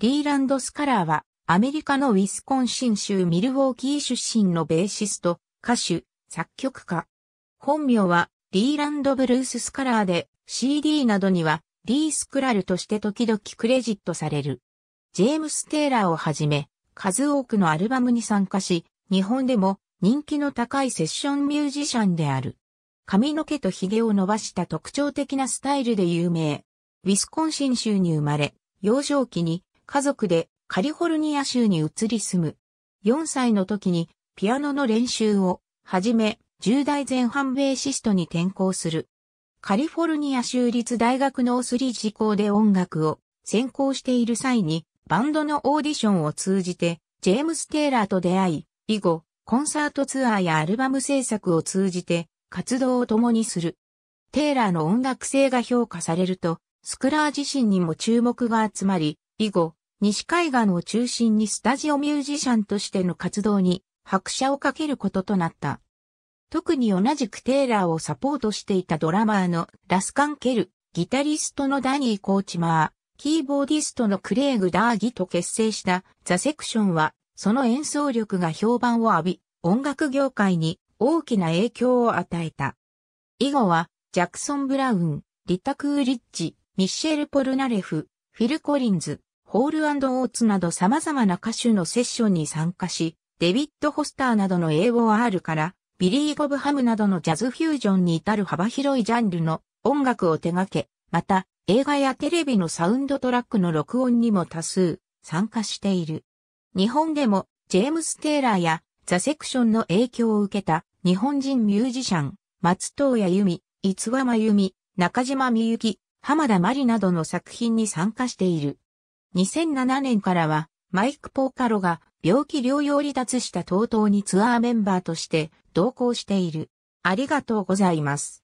リーランド・スカラーは、アメリカのウィスコンシン州ミルウォーキー出身のベーシスト、歌手、作曲家。本名は、リーランド・ブルース・スカラーで、CD などには、リー・スクラルとして時々クレジットされる。ジェームス・テイラーをはじめ、数多くのアルバムに参加し、日本でも人気の高いセッションミュージシャンである。髪の毛と髭を伸ばした特徴的なスタイルで有名。ウィスコンシン州に生まれ、幼少期に家族でカリフォルニア州に移り住む。4歳の時にピアノの練習を始め、10代前半ベーシストに転校する。カリフォルニア州立大学のースリージ校で音楽を専攻している際にバンドのオーディションを通じてジェームス・テイラーと出会い、以後、コンサートツアーやアルバム制作を通じて活動を共にする。テイラーの音楽性が評価されると、スクラー自身にも注目が集まり、以後、西海岸を中心にスタジオミュージシャンとしての活動に拍車をかけることとなった。特に同じくテイラーをサポートしていたドラマーのラスカン・ケル、ギタリストのダニー・コーチマー、キーボーディストのクレイグ・ダーギと結成したザ・セクションは、その演奏力が評判を浴び、音楽業界に大きな影響を与えた。以後は、ジャクソン・ブラウン、リタ・クーリッジ、ミッシェル・ポルナレフ、フィル・コリンズ、ホールオーツなど様々な歌手のセッションに参加し、デビッド・ホスターなどの AOR からビリー・ボブ・ハムなどのジャズフュージョンに至る幅広いジャンルの音楽を手掛け、また映画やテレビのサウンドトラックの録音にも多数参加している。日本でもジェームス・テイラーやザ・セクションの影響を受けた日本人ミュージシャン、松任谷由実、逸話真由美、中島みゆき、浜田真理などの作品に参加している。2007年からは、マイク・ポーカロが病気療養離脱した TOTO にツアーメンバーとして同行している。ありがとうございます。